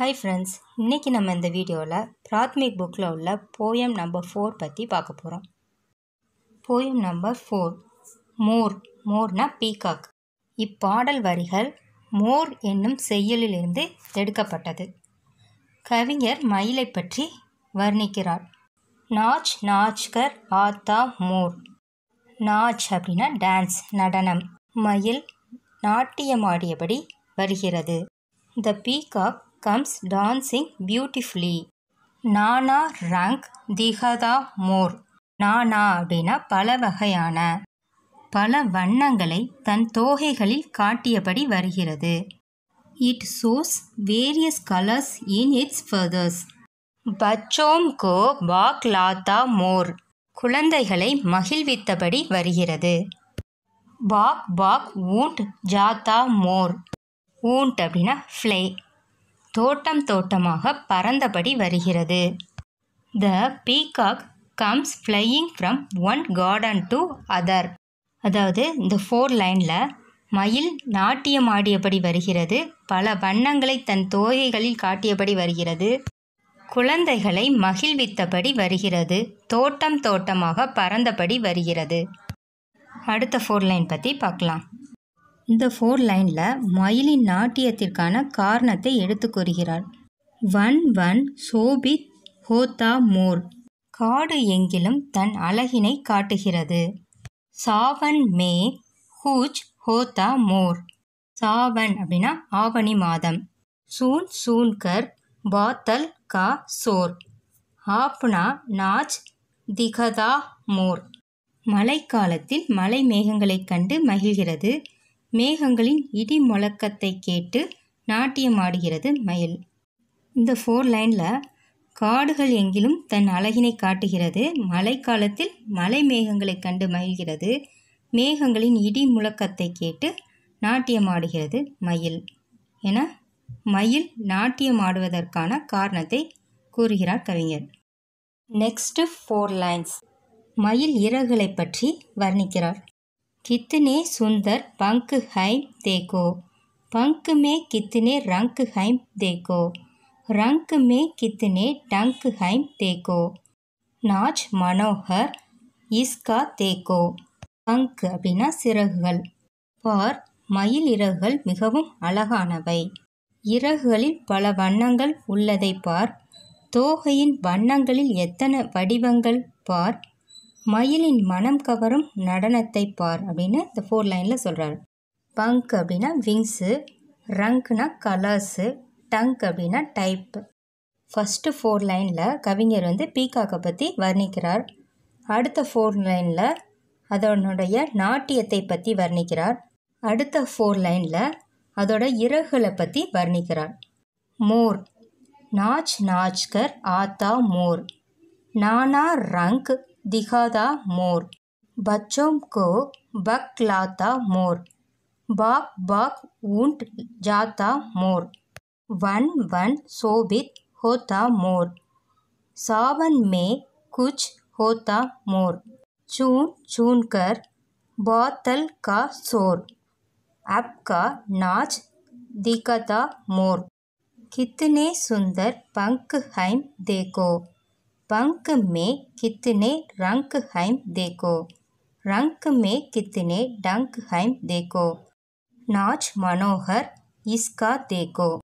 hi friends இன்றைக்கி நம்ம இந்த வீடியோவில் பிராத்மிக் புக்கில் உள்ள போயம் நம்பர் ஃபோர் பற்றி பார்க்க போகிறோம் போயம் நம்பர் ஃபோர் மோர் மோர்னா பீகாக் இப்பாடல் வரிகள் மோர் என்னும் செய்யலிலிருந்து எடுக்கப்பட்டது கவிஞர் மயிலை பற்றி வர்ணிக்கிறார் நாச் நாச்கர் ஆத்தா மோர் நாச் அப்படின்னா டான்ஸ் நடனம் மயில் நாட்டியமாடியபடி வருகிறது the peacock comes dancing beautifully நானா ரங் திகதா மோர் நானா அப்படின்னா பல வகையான பல வண்ணங்களை தன் தோகைகளில் காட்டியபடி வருகிறது it shows various colours in its feathers பச்சோம் கோ பாக் லாத்தா மோர் குழந்தைகளை மகிழ்வித்தபடி வருகிறது பாக் பாக் ஊண்ட் ஜாத்தா மோர் ஊண்ட் அப்படின்னா ஃப்ளே தோட்டம் தோட்டமாக பறந்தபடி வருகிறது the peacock comes flying from one garden to other அதாவது இந்த ஃபோர் லைனில் மயில் நாட்டியமாடியபடி வருகிறது பல வண்ணங்களை தன் தோகைகளில் காட்டியபடி வருகிறது குழந்தைகளை மகிழ்வித்தபடி வருகிறது தோட்டம் தோட்டமாக பறந்தபடி வருகிறது அடுத்த ஃபோர் லைன் பற்றி பார்க்கலாம் இந்த ஃபோர் லைனில் மயிலின் நாட்டியத்திற்கான காரணத்தை எடுத்து கூறுகிறார் வன் வன் சோபித் ஹோதா மோர் காடு எங்கிலும் தன் அழகினை காட்டுகிறது சாவன் மே ஹூச் ஹோதா மோர் சாவன் அப்படின்னா ஆவணி மாதம் சூன் சூன்கர் பாத்தல் கா சோர் ஆப்னா நாச் திகதா மோர் மழைக்காலத்தில் மலை மேகங்களைக் கண்டு மகிழ்கிறது மேகங்களின் இடி முழக்கத்தை கேட்டு நாட்டியமாடுகிறது மயில் இந்த ஃபோர் லைனில் காடுகள் எங்கிலும் தன் அழகினை காட்டுகிறது மழைக்காலத்தில் மலை மேகங்களை கண்டு மகிழ்கிறது மேகங்களின் இடி முழக்கத்தை கேட்டு நாட்டியமாடுகிறது மயில் என மயில் நாட்டியமாடுவதற்கான காரணத்தை கூறுகிறார் கவிஞர் நெக்ஸ்ட் ஃபோர் லைன்ஸ் மயில் இறகுகளை பற்றி வர்ணிக்கிறார் கித்தனே சுந்தர் பங்கு ஹைம் தேகோ பங்கு மே கித்தனே ரங்கு ஹைம் தேகோ ரங்கு மே கித்தனே டங்கு ஹைம் தேகோ நாஜ் மனோகர் இஸ்கா தேகோ பங்கு அப்படின்னா சிறகுகள் பார் மயில் இறகுகள் மிகவும் அழகானவை இறகுகளில் பல வண்ணங்கள் உள்ளதை பார் தோகையின் வண்ணங்களில் எத்தனை வடிவங்கள் பார் மயிலின் மனம் கவரும் நடனத்தை பார் அப்படின்னு இந்த ஃபோர் லைனில் சொல்கிறாரு பங்க் அப்படின்னா விங்ஸு ரங்க்னா கலர்ஸு டங்க் அப்படின்னா டைப் ஃபஸ்ட்டு ஃபோர் லைனில் கவிஞர் வந்து பீகாக்கை பற்றி வர்ணிக்கிறார் அடுத்த ஃபோர் லைனில் அதனுடைய நாட்டியத்தை பற்றி வர்ணிக்கிறார் அடுத்த ஃபோர் லைனில் அதோட இறகுகளை பற்றி வர்ணிக்கிறார் மோர் நாச் நாச்கர் ஆத்தா மோர் நானா ரங்க் दिखाता मोर बच्चों को बकलाता मोर बाक बाक ऊंट जाता मोर वन वन शोभित होता मोर सावन में कुछ होता मोर चून चून कर बोतल का शोर आपका नाच दिखता मोर कितने सुंदर पंख हैं देखो पंख में कितने रंक हैं देखो रंक में कितने डंक हैं देखो नाच मनोहर इसका देखो